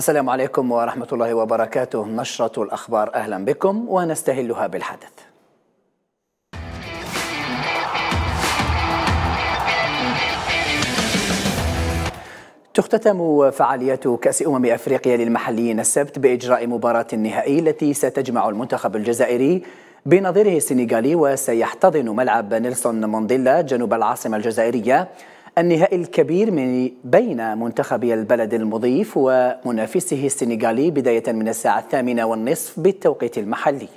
السلام عليكم ورحمة الله وبركاته نشرة الأخبار أهلا بكم ونستهلها بالحدث تختتم فعاليات كأس أمم أفريقيا للمحليين السبت بإجراء مباراة النهائي التي ستجمع المنتخب الجزائري بنظيره السنغالي وسيحتضن ملعب نيلسون مانديلا جنوب العاصمة الجزائرية النهائي الكبير من بين منتخبي البلد المضيف ومنافسه السنغالي بداية من الساعة الثامنة والنصف بالتوقيت المحلي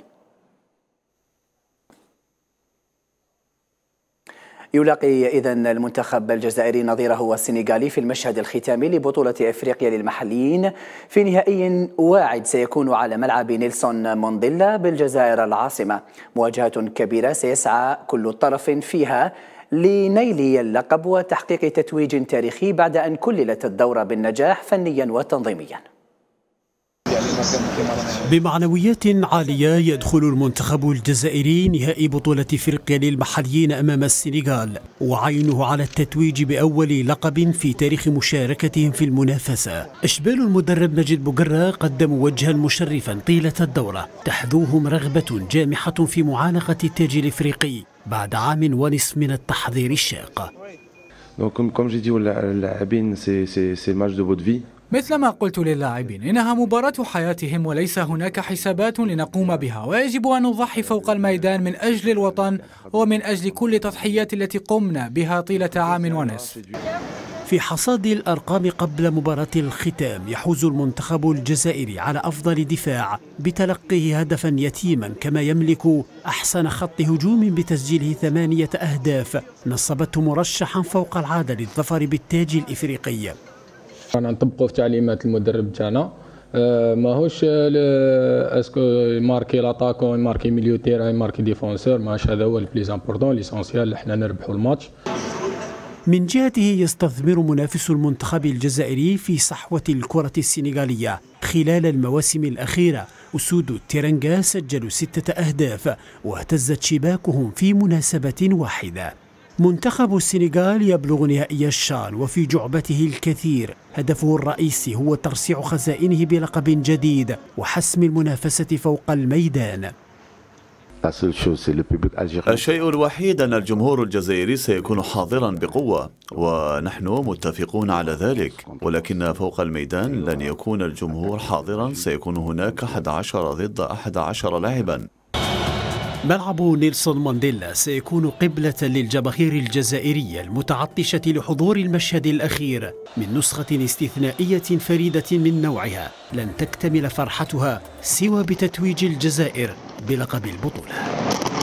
يلاقي إذا المنتخب الجزائري نظيره السنغالي في المشهد الختامي لبطولة إفريقيا للمحليين في نهائي واعد سيكون على ملعب نيلسون مونديلا بالجزائر العاصمة مواجهة كبيرة سيسعى كل طرف فيها لنيل اللقب وتحقيق تتويج تاريخي بعد أن كللت الدورة بالنجاح فنيا وتنظيميا بمعنويات عالية يدخل المنتخب الجزائري نهائي بطولة أفريقيا للمحليين أمام السنغال وعينه على التتويج بأول لقب في تاريخ مشاركتهم في المنافسة أشبال المدرب مجيد بقرة قدموا وجها مشرفا طيلة الدورة تحذوهم رغبة جامحة في معانقة التاج الإفريقي بعد عام ونصف من التحضير الشاق Donc, comme, comme j'ai dit aux لاعبين, c'est le match de votre vie. مثل ما قلت للاعبين إنها مباراة حياتهم وليس هناك حسابات لنقوم بها ويجب أن نضحي فوق الميدان من أجل الوطن ومن أجل كل تضحيات التي قمنا بها طيلة عام ونصف في حصاد الأرقام قبل مباراة الختام يحوز المنتخب الجزائري على أفضل دفاع بتلقيه هدفا يتيما كما يملك أحسن خط هجوم بتسجيله ثمانية أهداف نصبته مرشحا فوق العادة للظفر بالتاج الإفريقي رانا نطبقوا في تعليمات المدرب تاعنا آه، ماهوش آه، اسكو ماركي لاتاكو ماركي ميليو تيران ماركي ديفونسور ماهوش هذا هو البليز امبورطون ليسونسيال حنا نربحوا الماتش من جهته يستثمر منافس المنتخب الجزائري في صحوة الكرة السنغالية خلال المواسم الأخيرة أسود التيرانجا سجلوا ستة أهداف واهتزت شباكهم في مناسبة واحدة منتخب السنغال يبلغ نهائي الشال وفي جعبته الكثير هدفه الرئيسي هو ترسيع خزائنه بلقب جديد وحسم المنافسة فوق الميدان الشيء الوحيد أن الجمهور الجزائري سيكون حاضرا بقوة ونحن متفقون على ذلك ولكن فوق الميدان لن يكون الجمهور حاضرا سيكون هناك 11 ضد 11 لاعبا ملعب نيلسون مانديلا سيكون قبلة للجماهير الجزائرية المتعطشة لحضور المشهد الأخير من نسخة استثنائية فريدة من نوعها لن تكتمل فرحتها سوى بتتويج الجزائر بلقب البطولة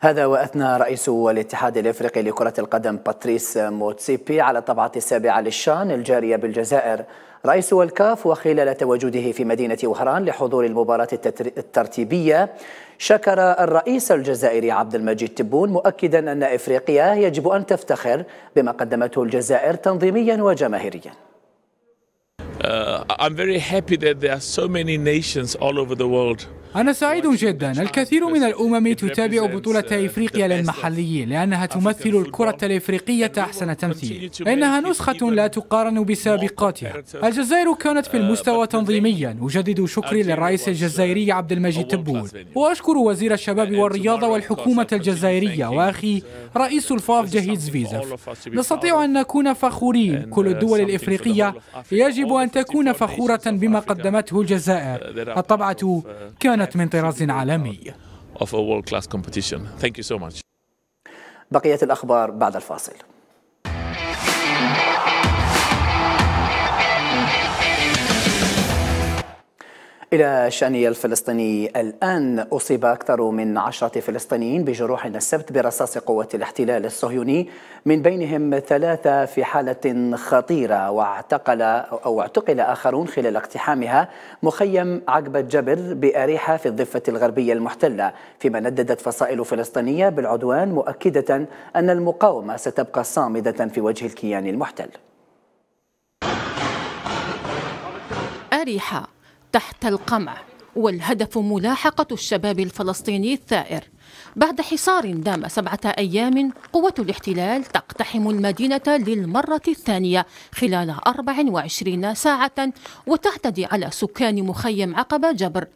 هذا وأثنى رئيس الاتحاد الإفريقي لكرة القدم باتريس موتسيبي على طبعة السابعة للشان الجارية بالجزائر رئيس الكاف وخلال تواجده في مدينة وهران لحضور المباراة الترتيبية شكر الرئيس الجزائري عبد المجيد تبون مؤكدا أن إفريقيا يجب أن تفتخر بما قدمته الجزائر تنظيميا وجماهيريا Uh, I'm very happy that there are so many nations all over the world أنا سعيد جدا الكثير من الأمم تتابع بطولة إفريقيا للمحليين لأنها تمثل الكرة الإفريقية أحسن تمثيل إنها نسخة لا تقارن بسابقاتها الجزائر كانت في uh, المستوى تنظيميا أجدد شكري للرئيس uh, الجزائري عبد المجيد تبول وأشكر وزير الشباب والرياضة والحكومة الجزائرية وأخي uh, رئيس الفاف جهيد زفيزف نستطيع أن نكون فخورين كل الدول الإفريقية يجب أن تكون فخورة بما قدمته الجزائر الطبعة كانت كانت من طراز عالمي of a world class competition. Thank you so much. بقية الأخبار بعد الفاصل. إلى الشأن الفلسطيني الآن أصيب أكثر من عشرة فلسطينيين بجروح السبت برصاص قوة الاحتلال الصهيوني من بينهم ثلاثة في حالة خطيرة واعتقل أو اعتقل آخرون خلال اقتحامها مخيم عقبة جبر بأريحة في الضفة الغربية المحتلة فيما نددت فصائل فلسطينية بالعدوان مؤكدة أن المقاومة ستبقى صامدة في وجه الكيان المحتل أريحة تحت القمع والهدف ملاحقة الشباب الفلسطيني الثائر بعد حصار دام سبعة أيام قوة الاحتلال تقتحم المدينة للمرة الثانية خلال 24 ساعة وتعتدي على سكان مخيم عقبة جبر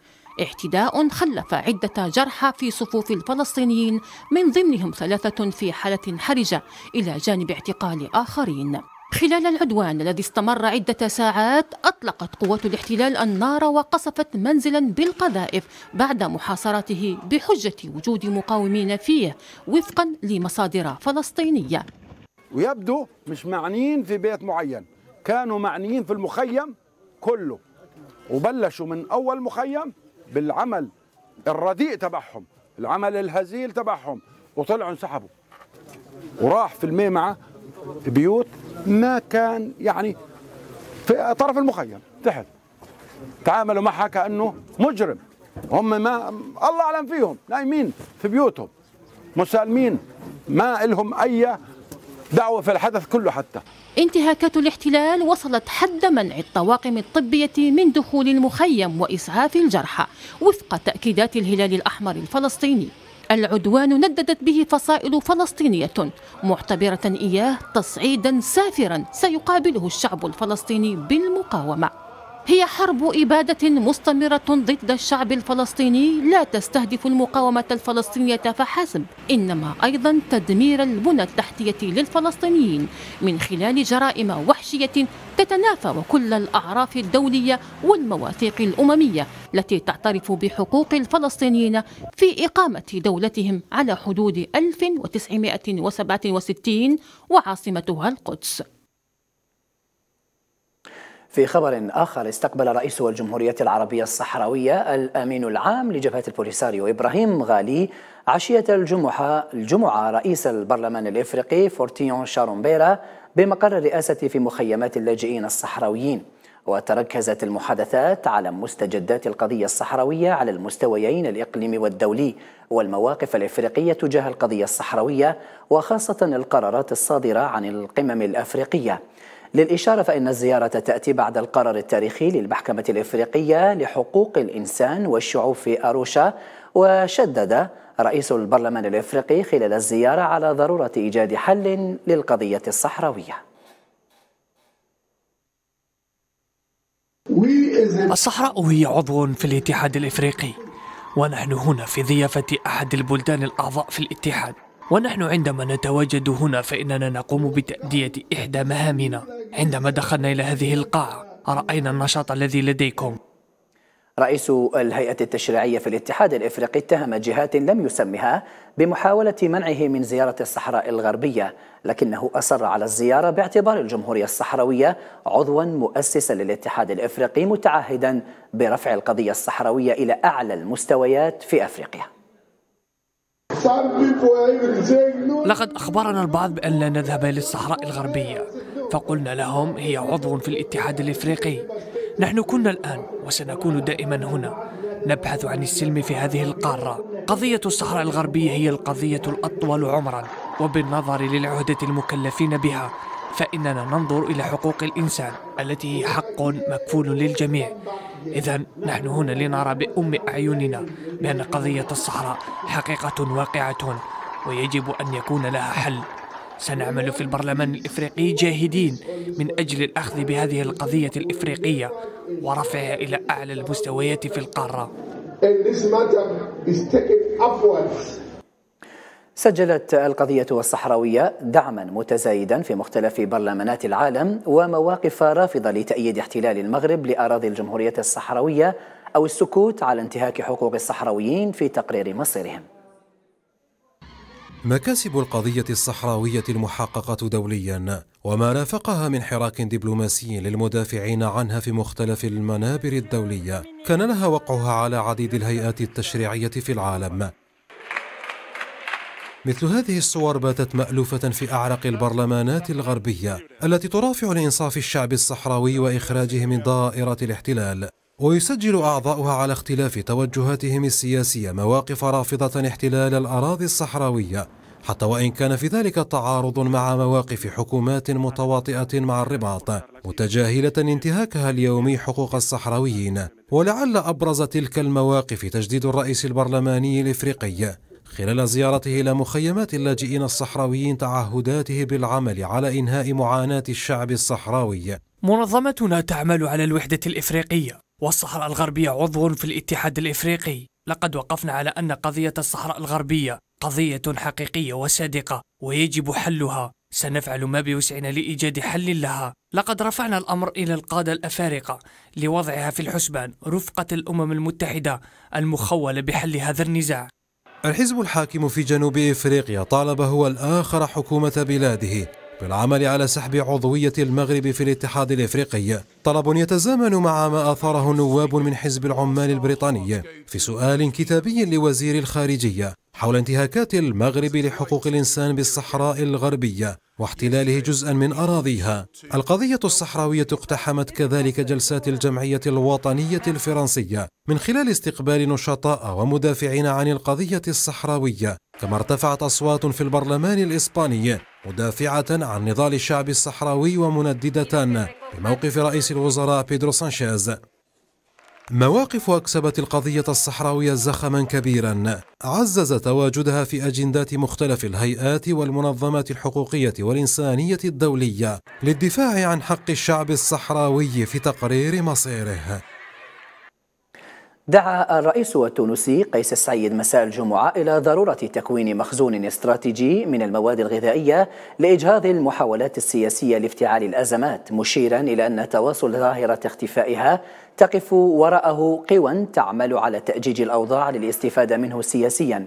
اعتداء خلف عدة جرحى في صفوف الفلسطينيين من ضمنهم ثلاثة في حالة حرجة إلى جانب اعتقال آخرين خلال العدوان الذي استمر عدة ساعات أطلقت قوات الاحتلال النار وقصفت منزلا بالقذائف بعد محاصرته بحجة وجود مقاومين فيه وفقا لمصادر فلسطينية ويبدو مش معنيين في بيت معين كانوا معنيين في المخيم كله وبلشوا من أول مخيم بالعمل الرديء تبعهم العمل الهزيل تبعهم وطلعوا انسحبوا وراح في الميمعة بيوت ما كان يعني في طرف المخيم تحت تعاملوا معها كانه مجرم هم ما الله اعلم فيهم نايمين في بيوتهم مسالمين ما لهم اي دعوه في الحدث كله حتى انتهاكات الاحتلال وصلت حد منع الطواقم الطبية من دخول المخيم وإسعاف الجرحى وفق تأكيدات الهلال الأحمر الفلسطيني العدوان نددت به فصائل فلسطينية معتبرة إياه تصعيدا سافرا سيقابله الشعب الفلسطيني بالمقاومة هي حرب إبادة مستمرة ضد الشعب الفلسطيني لا تستهدف المقاومة الفلسطينية فحسب إنما أيضا تدمير البنى التحتية للفلسطينيين من خلال جرائم وحشية تتنافى وكل الأعراف الدولية والمواثيق الأممية التي تعترف بحقوق الفلسطينيين في إقامة دولتهم على حدود 1967 وعاصمتها القدس في خبر آخر استقبل رئيس الجمهورية العربية الصحراوية الأمين العام لجبهة البوليساريو إبراهيم غالي عشية الجمعة الجمعة رئيس البرلمان الإفريقي فورتيون شارومبيرا بمقر الرئاسة في مخيمات اللاجئين الصحراويين وتركزت المحادثات على مستجدات القضية الصحراوية على المستويين الإقليمي والدولي والمواقف الإفريقية تجاه القضية الصحراوية وخاصة القرارات الصادرة عن القمم الأفريقية للإشارة فإن الزيارة تأتي بعد القرار التاريخي للمحكمة الإفريقية لحقوق الإنسان والشعوب في أروشا وشدد رئيس البرلمان الإفريقي خلال الزيارة على ضرورة إيجاد حل للقضية الصحراوية الصحراء هي عضو في الاتحاد الإفريقي ونحن هنا في ضيافة أحد البلدان الأعضاء في الاتحاد ونحن عندما نتواجد هنا فإننا نقوم بتأدية إحدى مهامنا عندما دخلنا إلى هذه القاعة رأينا النشاط الذي لديكم رئيس الهيئة التشريعية في الاتحاد الإفريقي اتهم جهات لم يسمها بمحاولة منعه من زيارة الصحراء الغربية لكنه أصر على الزيارة باعتبار الجمهورية الصحراوية عضوا مؤسسا للاتحاد الإفريقي متعهدا برفع القضية الصحراوية إلى أعلى المستويات في أفريقيا لقد أخبرنا البعض بأن لا نذهب للصحراء الغربية فقلنا لهم هي عضو في الاتحاد الإفريقي نحن كنا الآن وسنكون دائما هنا نبحث عن السلم في هذه القارة قضية الصحراء الغربية هي القضية الأطول عمرا وبالنظر للعهدة المكلفين بها فإننا ننظر إلى حقوق الإنسان التي هي حق مكفول للجميع إذا نحن هنا لنرى بأم أعيننا بأن قضية الصحراء حقيقة واقعة ويجب أن يكون لها حل سنعمل في البرلمان الإفريقي جاهدين من أجل الأخذ بهذه القضية الإفريقية ورفعها إلى أعلى المستويات في القارة. And this matter is taken upwards. سجلت القضية الصحراوية دعما متزايدا في مختلف برلمانات العالم ومواقف رافضة لتأييد احتلال المغرب لأراضي الجمهورية الصحراوية أو السكوت على انتهاك حقوق الصحراويين في تقرير مصيرهم مكاسب القضية الصحراوية المحققة دوليا وما رافقها من حراك دبلوماسي للمدافعين عنها في مختلف المنابر الدولية كان لها وقعها على عديد الهيئات التشريعية في العالم مثل هذه الصور باتت مألوفة في أعرق البرلمانات الغربية التي ترافع لإنصاف الشعب الصحراوي وإخراجه من دائرة الاحتلال ويسجل أعضاؤها على اختلاف توجهاتهم السياسية مواقف رافضة احتلال الأراضي الصحراوية حتى وإن كان في ذلك تعارض مع مواقف حكومات متواطئة مع الرباط متجاهلة انتهاكها اليومي حقوق الصحراويين ولعل أبرز تلك المواقف تجديد الرئيس البرلماني الإفريقي خلال زيارته إلى مخيمات اللاجئين الصحراويين تعهداته بالعمل على إنهاء معاناة الشعب الصحراوي منظمتنا تعمل على الوحدة الإفريقية والصحراء الغربية عضو في الاتحاد الإفريقي لقد وقفنا على أن قضية الصحراء الغربية قضية حقيقية وصادقة ويجب حلها سنفعل ما بوسعنا لإيجاد حل لها لقد رفعنا الأمر إلى القادة الأفارقة لوضعها في الحسبان رفقة الأمم المتحدة المخولة بحل هذا النزاع الحزب الحاكم في جنوب إفريقيا طالب هو الآخر حكومة بلاده بالعمل على سحب عضوية المغرب في الاتحاد الإفريقي طلب يتزامن مع ما أثاره نواب من حزب العمال البريطاني في سؤال كتابي لوزير الخارجية حول انتهاكات المغرب لحقوق الإنسان بالصحراء الغربية واحتلاله جزءا من أراضيها القضية الصحراوية اقتحمت كذلك جلسات الجمعية الوطنية الفرنسية من خلال استقبال نشطاء ومدافعين عن القضية الصحراوية كما ارتفعت أصوات في البرلمان الإسباني مدافعة عن نضال الشعب الصحراوي ومنددة بموقف رئيس الوزراء بيدرو سانشيز مواقف أكسبت القضية الصحراوية زخما كبيرا عزز تواجدها في أجندات مختلف الهيئات والمنظمات الحقوقية والإنسانية الدولية للدفاع عن حق الشعب الصحراوي في تقرير مصيره دعا الرئيس التونسي قيس السعيد مساء الجمعة إلى ضرورة تكوين مخزون استراتيجي من المواد الغذائية لإجهاض المحاولات السياسية لافتعال الأزمات مشيرا إلى أن تواصل ظاهرة اختفائها تقف وراءه قوى تعمل على تأجيج الأوضاع للاستفادة منه سياسيا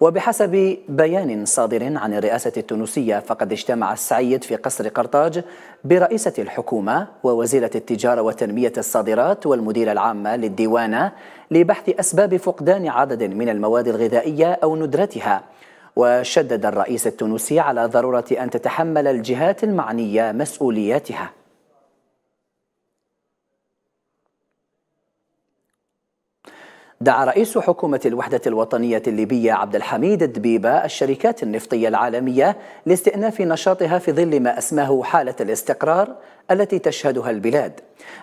وبحسب بيان صادر عن الرئاسة التونسية فقد اجتمع السعيد في قصر قرطاج برئيسة الحكومة ووزيرة التجارة وتنمية الصادرات والمديرة العامة للديوانة لبحث أسباب فقدان عدد من المواد الغذائية أو ندرتها وشدد الرئيس التونسي على ضرورة أن تتحمل الجهات المعنية مسؤولياتها دعا رئيس حكومة الوحدة الوطنية الليبية عبد الحميد الدبيبة الشركات النفطية العالمية لاستئناف نشاطها في ظل ما أسماه حالة الاستقرار التي تشهدها البلاد.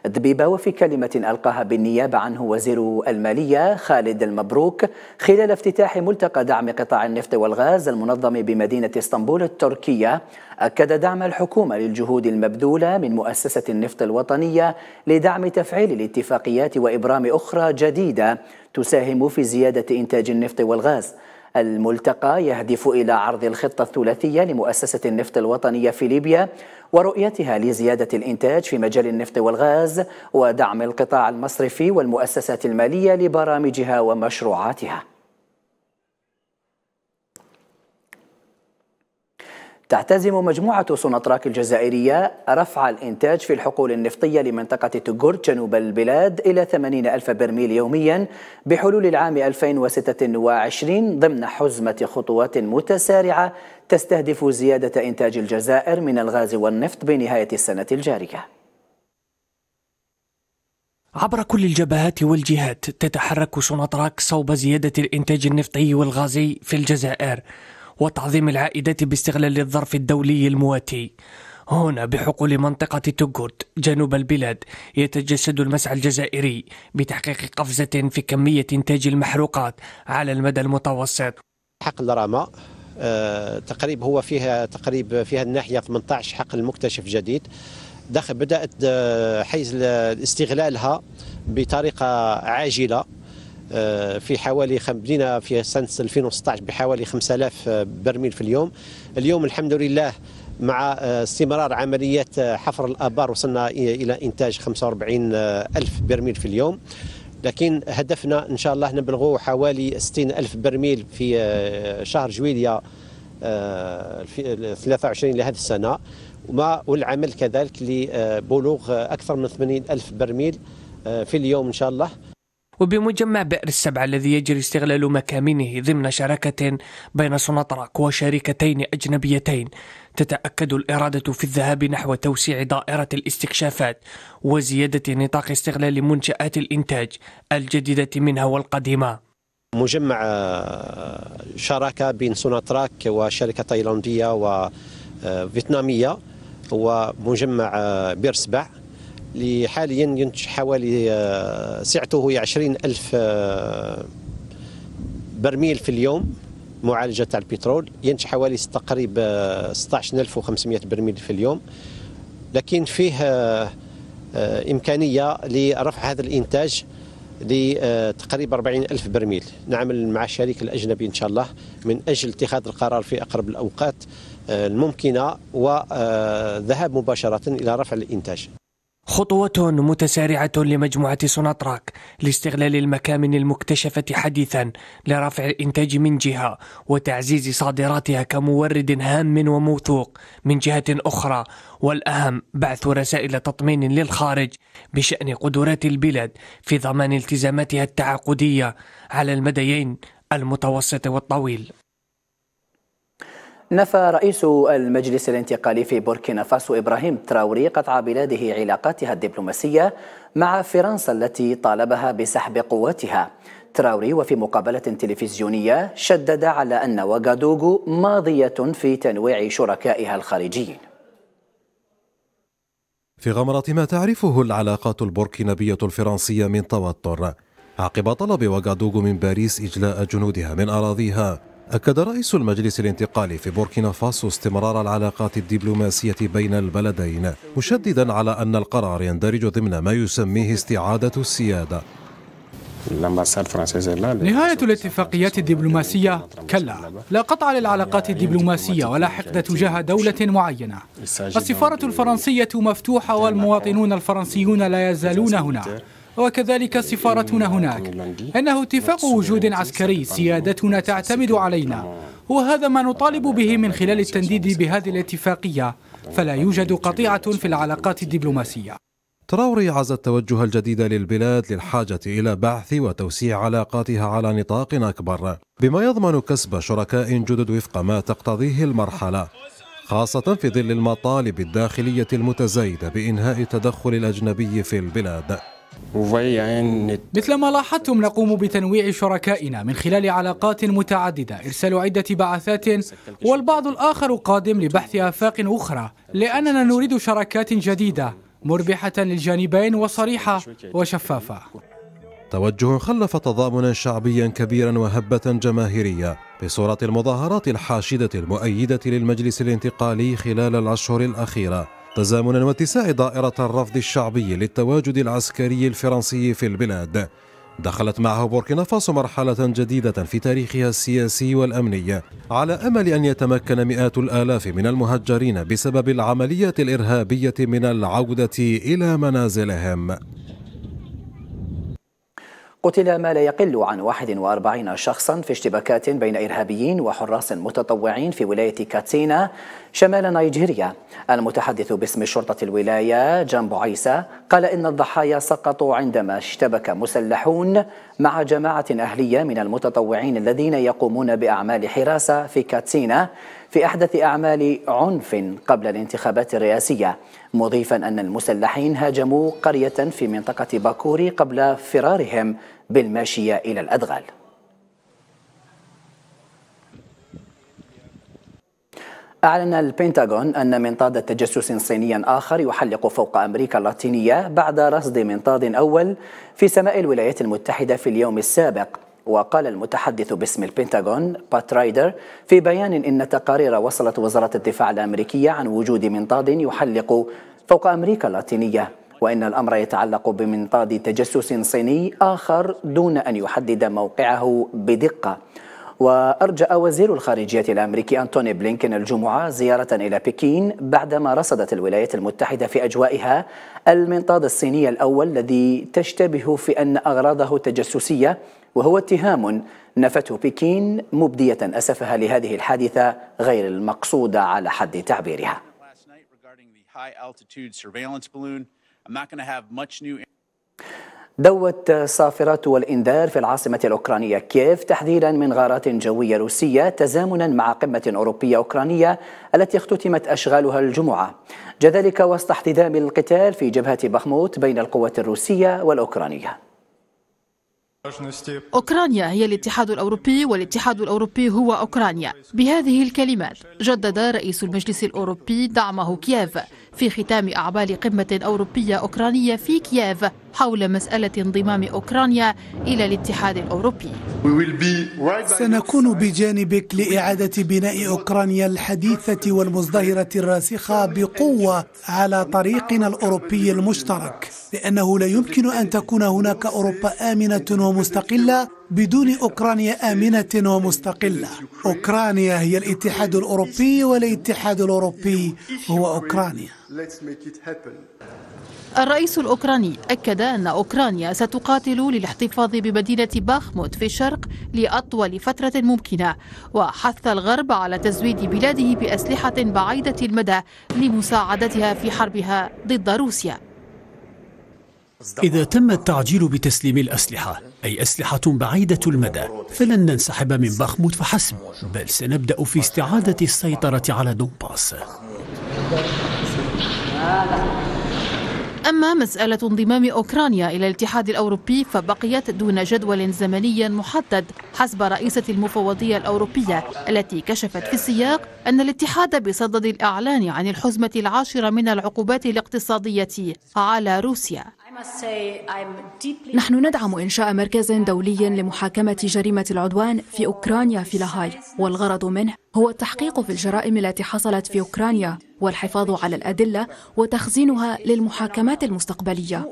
الدبيبة وفي كلمة ألقاها بالنيابة عنه وزير المالية خالد المبروك خلال افتتاح ملتقى دعم قطاع النفط والغاز المنظم بمدينة اسطنبول التركية أكد دعم الحكومة للجهود المبذولة من مؤسسة النفط الوطنية لدعم تفعيل الاتفاقيات وإبرام أخرى جديدة تساهم في زيادة إنتاج النفط والغاز الملتقى يهدف إلى عرض الخطة الثلاثية لمؤسسة النفط الوطنية في ليبيا ورؤيتها لزيادة الإنتاج في مجال النفط والغاز ودعم القطاع المصرفي والمؤسسات المالية لبرامجها ومشروعاتها تعتزم مجموعة سوناطراك الجزائرية رفع الإنتاج في الحقول النفطية لمنطقة تجور جنوب البلاد إلى 80 ألف برميل يوميا بحلول العام 2026 ضمن حزمة خطوات متسارعة تستهدف زيادة إنتاج الجزائر من الغاز والنفط بنهاية السنة الجارية عبر كل الجبهات والجهات تتحرك سوناطراك صوب زيادة الإنتاج النفطي والغازي في الجزائر وتعظيم العائدات باستغلال الظرف الدولي المواتي هنا بحقول منطقة توغوت جنوب البلاد يتجسد المسعى الجزائري بتحقيق قفزة في كمية إنتاج المحروقات على المدى المتوسط حقل راما آه، تقريب هو فيها تقريب فيها الناحية 18 حقل مكتشف جديد دخل بدأت آه، حيز استغلالها بطريقة عاجلة آه، في حوالي بدينا في سنه 2016 بحوالي 5000 آه، برميل في اليوم اليوم الحمد لله مع آه، استمرار عمليات حفر الابار وصلنا الى انتاج 45 الف برميل في اليوم لكن هدفنا ان شاء الله نبلغه حوالي 60 الف برميل في شهر جويليا في 23 لهذه السنه وما والعمل كذلك لبلوغ اكثر من 80 الف برميل في اليوم ان شاء الله وبمجمع بئر السبع الذي يجري استغلال مكامنه ضمن شراكة بين سنطرك وشركتين أجنبيتين تتأكد الإرادة في الذهاب نحو توسيع دائرة الاستكشافات وزيادة نطاق استغلال منشآت الإنتاج الجديدة منها والقديمة مجمع آه، شراكة بين سوناتراك وشركة تايلاندية وفيتنامية آه، هو مجمع آه، بير سبع اللي حاليا ينتج حوالي آه، سعته هي 20 ألف آه، برميل في اليوم معالجة تاع البترول ينتج حوالي تقريبا آه، 16500 برميل في اليوم لكن فيه إمكانية لرفع هذا الإنتاج لتقريبا 40 ألف برميل نعمل مع الشريك الأجنبي إن شاء الله من أجل اتخاذ القرار في أقرب الأوقات الممكنة والذهاب مباشرة إلى رفع الإنتاج خطوة متسارعة لمجموعة سوناتراك لاستغلال المكامن المكتشفة حديثا لرفع الإنتاج من جهة وتعزيز صادراتها كمورد هام وموثوق من جهة أخرى والأهم بعث رسائل تطمين للخارج بشأن قدرات البلاد في ضمان التزاماتها التعاقدية على المديين المتوسط والطويل نفى رئيس المجلس الانتقالي في بوركينا فاسو إبراهيم تراوري قطع بلاده علاقاتها الدبلوماسية مع فرنسا التي طالبها بسحب قواتها تراوري وفي مقابلة تلفزيونية شدد على أن واغادوغو ماضية في تنويع شركائها الخارجيين في غمرة ما تعرفه العلاقات البوركينابية الفرنسية من توتر عقب طلب واغادوغو من باريس إجلاء جنودها من أراضيها أكد رئيس المجلس الانتقالي في بوركينا فاسو استمرار العلاقات الدبلوماسية بين البلدين مشددا على أن القرار يندرج ضمن ما يسميه استعادة السيادة نهاية الاتفاقيات الدبلوماسية كلا لا قطع للعلاقات الدبلوماسية ولا حقد تجاه دولة معينة السفارة الفرنسية مفتوحة والمواطنون الفرنسيون لا يزالون هنا وكذلك سفارتنا هناك إنه اتفاق وجود عسكري سيادتنا تعتمد علينا وهذا ما نطالب به من خلال التنديد بهذه الاتفاقية فلا يوجد قطيعة في العلاقات الدبلوماسية تراوري عز التوجه الجديد للبلاد للحاجة إلى بعث وتوسيع علاقاتها على نطاق أكبر بما يضمن كسب شركاء جدد وفق ما تقتضيه المرحلة خاصة في ظل المطالب الداخلية المتزايدة بإنهاء التدخل الأجنبي في البلاد مثلما لاحظتم نقوم بتنويع شركائنا من خلال علاقات متعددة إرسال عدة بعثات والبعض الآخر قادم لبحث آفاق أخرى لأننا نريد شراكات جديدة مربحة للجانبين وصريحة وشفافة توجه خلف تضامنا شعبيا كبيرا وهبة جماهيرية بصورة المظاهرات الحاشدة المؤيدة للمجلس الانتقالي خلال الأشهر الأخيرة تزامنا واتساع دائرة الرفض الشعبي للتواجد العسكري الفرنسي في البلاد دخلت معه بوركينا فاسو مرحلة جديدة في تاريخها السياسي والأمني على أمل أن يتمكن مئات الآلاف من المهجرين بسبب العمليات الإرهابية من العودة إلى منازلهم قتل ما لا يقل عن 41 شخصا في اشتباكات بين إرهابيين وحراس متطوعين في ولاية كاتسينا شمال نيجيريا المتحدث باسم شرطة الولاية جامبو عيسى قال إن الضحايا سقطوا عندما اشتبك مسلحون مع جماعة أهلية من المتطوعين الذين يقومون بأعمال حراسة في كاتسينا في أحدث أعمال عنف قبل الانتخابات الرئاسية مضيفا أن المسلحين هاجموا قرية في منطقة باكوري قبل فرارهم بالماشية إلى الأدغال أعلن البنتاغون أن منطاد تجسس صيني آخر يحلق فوق أمريكا اللاتينية بعد رصد منطاد أول في سماء الولايات المتحدة في اليوم السابق وقال المتحدث باسم البنتاغون بات رايدر في بيان إن تقارير وصلت وزارة الدفاع الأمريكية عن وجود منطاد يحلق فوق أمريكا اللاتينية وإن الأمر يتعلق بمنطاد تجسس صيني آخر دون أن يحدد موقعه بدقة وأرجأ وزير الخارجية الأمريكي أنتوني بلينكن الجمعة زيارة إلى بكين بعدما رصدت الولايات المتحدة في أجوائها المنطاد الصيني الأول الذي تشتبه في أن أغراضه تجسسية وهو اتهام نفته بكين مبدية أسفها لهذه الحادثة غير المقصودة على حد تعبيرها. دوت صافرات والإنذار في العاصمة الأوكرانية كييف تحذيرا من غارات جوية روسية تزامنا مع قمة أوروبية أوكرانية التي اختتمت أشغالها الجمعة جذلك وسط احتدام القتال في جبهة بخموت بين القوات الروسية والأوكرانية أوكرانيا هي الاتحاد الأوروبي والاتحاد الأوروبي هو أوكرانيا بهذه الكلمات جدد رئيس المجلس الأوروبي دعمه كييف في ختام أعمال قمة أوروبية أوكرانية في كييف حول مسألة انضمام أوكرانيا إلى الاتحاد الأوروبي سنكون بجانبك لإعادة بناء أوكرانيا الحديثة والمزدهرة الراسخة بقوة على طريقنا الأوروبي المشترك لأنه لا يمكن أن تكون هناك أوروبا آمنة ومستقلة بدون أوكرانيا آمنة ومستقلة أوكرانيا هي الاتحاد الأوروبي والاتحاد الأوروبي هو أوكرانيا الرئيس الأوكراني أكد أن أوكرانيا ستقاتل للاحتفاظ بمدينة باخموت في الشرق لأطول فترة ممكنة وحث الغرب على تزويد بلاده بأسلحة بعيدة المدى لمساعدتها في حربها ضد روسيا إذا تم التعجيل بتسليم الأسلحة أي أسلحة بعيدة المدى فلن ننسحب من بخموت فحسب بل سنبدأ في استعادة السيطرة على دونباس أما مسألة انضمام أوكرانيا إلى الاتحاد الأوروبي فبقيت دون جدول زمني محدد حسب رئيسة المفوضية الأوروبية التي كشفت في السياق أن الاتحاد بصدد الإعلان عن الحزمة العاشرة من العقوبات الاقتصادية على روسيا نحن ندعم إنشاء مركز دولي لمحاكمة جريمة العدوان في أوكرانيا في لاهاي والغرض منه هو التحقيق في الجرائم التي حصلت في أوكرانيا والحفاظ على الأدلة وتخزينها للمحاكمات المستقبلية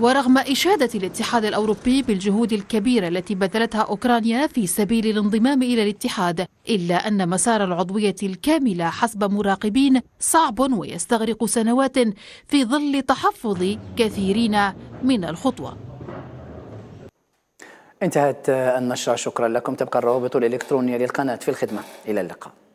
ورغم إشادة الاتحاد الأوروبي بالجهود الكبيرة التي بذلتها أوكرانيا في سبيل الانضمام إلى الاتحاد إلا أن مسار العضوية الكاملة حسب مراقبين صعب ويستغرق سنوات في ظل تحفظ كثيرين من الخطوة انتهت النشرة شكرا لكم تبقى الروابط الإلكترونية للقناة في الخدمة إلى اللقاء